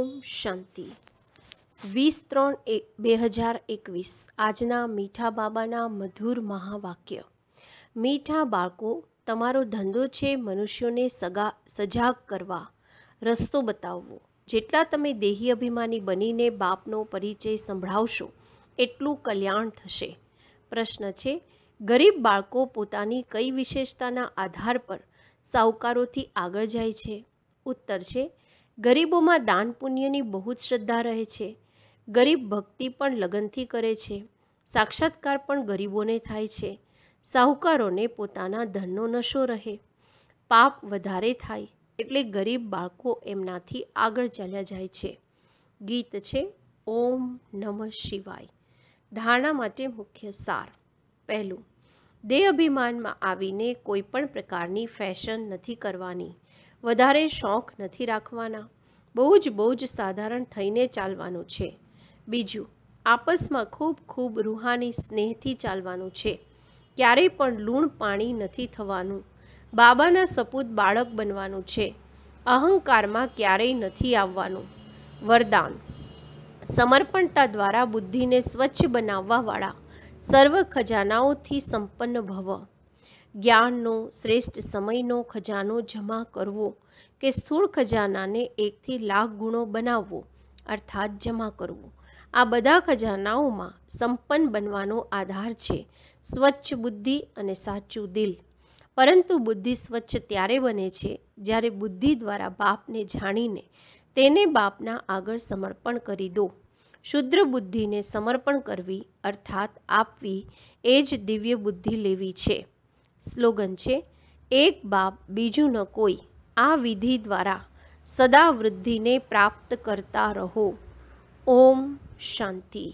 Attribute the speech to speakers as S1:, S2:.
S1: ઓમ શાંતિ વીસ ત્રણ બે હજાર એકવીસ આજના મીઠા બાબાના મધુર મહાવાક્ય મીઠા બાળકો તમારો ધંધો છે મનુષ્યોને સગા સજાગ કરવા રસ્તો બતાવવો જેટલા તમે દેહી અભિમાની બનીને બાપનો પરિચય સંભળાવશો એટલું કલ્યાણ થશે પ્રશ્ન છે ગરીબ બાળકો પોતાની કઈ વિશેષતાના આધાર પર સાહુકારોથી આગળ જાય છે ઉત્તર છે ગરીબોમાં દાન પુણ્યની બહુ જ શ્રદ્ધા રહે છે ગરીબ ભક્તિ પણ લગનથી કરે છે સાક્ષાત્કાર પણ ગરીબોને થાય છે સાહુકારોને પોતાના ધનનો નશો રહે પાપ વધારે થાય એટલે ગરીબ બાળકો એમનાથી આગળ ચાલ્યા જાય છે ગીત છે ઓમ નમઃ શિવાય ધારણા માટે મુખ્ય સાર પહેલું દેહ અભિમાનમાં આવીને કોઈ પણ પ્રકારની ફેશન નથી કરવાની વધારે શોખ નથી રાખવાના બહુ જ બહુ જ સાધારણ થઈને ચાલવાનું છે બીજું આપસમાં ખૂબ ખૂબ રૂહાની સ્નેહથી ચાલવાનું છે ક્યારેય પણ લૂણ પાણી નથી થવાનું બાબાના સપૂત બાળક બનવાનું છે અહંકારમાં ક્યારેય નથી આવવાનું વરદાન સમર્પણતા દ્વારા બુદ્ધિને સ્વચ્છ બનાવવાવાળા સર્વ ખજાનાઓથી સંપન્ન ભવ જ્ઞાનનો શ્રેષ્ઠ સમયનો ખજાનો જમા કરવો કે સ્થૂળ ખજાનાને એકથી લાખ ગુણો બનાવવો અર્થાત જમા કરવું આ બધા ખજાનાઓમાં સંપન્ન બનવાનો આધાર છે સ્વચ્છ બુદ્ધિ અને સાચું દિલ પરંતુ બુદ્ધિ સ્વચ્છ ત્યારે બને છે જ્યારે બુદ્ધિ દ્વારા બાપને જાણીને તેને બાપના આગળ સમર્પણ કરી દો શુદ્ર બુદ્ધિને સમર્પણ કરવી અર્થાત આપવી એ જ દિવ્ય બુદ્ધિ લેવી છે સ્લોગન છે એક બાપ બીજું ન કોઈ આ વિધિ દ્વારા સદા વૃદ્ધિને પ્રાપ્ત કરતા રહો ઓમ શાંતિ